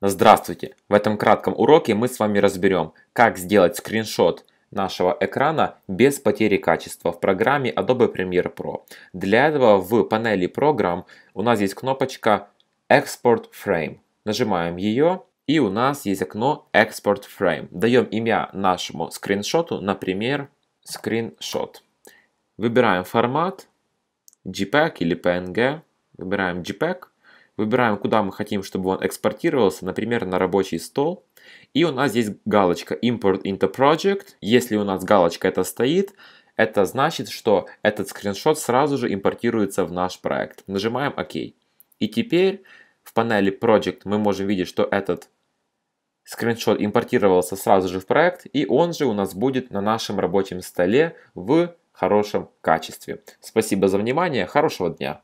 Здравствуйте! В этом кратком уроке мы с вами разберем, как сделать скриншот нашего экрана без потери качества в программе Adobe Premiere Pro. Для этого в панели программ у нас есть кнопочка Export Frame. Нажимаем ее и у нас есть окно Export Frame. Даем имя нашему скриншоту, например, скриншот. Выбираем формат JPEG или PNG. Выбираем JPEG Выбираем, куда мы хотим, чтобы он экспортировался, например, на рабочий стол. И у нас здесь галочка Import into Project. Если у нас галочка это стоит, это значит, что этот скриншот сразу же импортируется в наш проект. Нажимаем ОК. И теперь в панели Project мы можем видеть, что этот скриншот импортировался сразу же в проект, и он же у нас будет на нашем рабочем столе в хорошем качестве. Спасибо за внимание, хорошего дня!